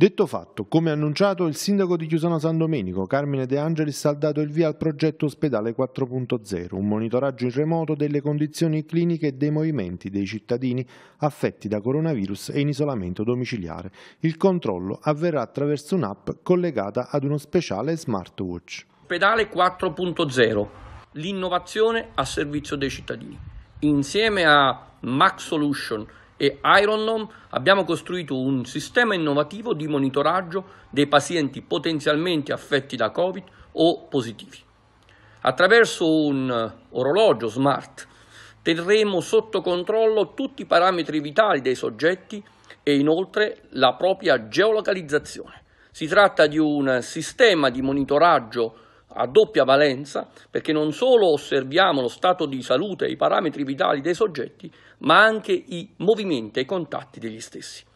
Detto fatto, come annunciato, il sindaco di Chiusano San Domenico, Carmine De Angelis, ha dato il via al progetto Ospedale 4.0, un monitoraggio in remoto delle condizioni cliniche e dei movimenti dei cittadini affetti da coronavirus e in isolamento domiciliare. Il controllo avverrà attraverso un'app collegata ad uno speciale smartwatch. Ospedale 4.0, l'innovazione a servizio dei cittadini. Insieme a Max Solution e IronLome abbiamo costruito un sistema innovativo di monitoraggio dei pazienti potenzialmente affetti da Covid o positivi. Attraverso un orologio smart terremo sotto controllo tutti i parametri vitali dei soggetti e inoltre la propria geolocalizzazione. Si tratta di un sistema di monitoraggio a doppia valenza perché non solo osserviamo lo stato di salute e i parametri vitali dei soggetti, ma anche i movimenti e i contatti degli stessi.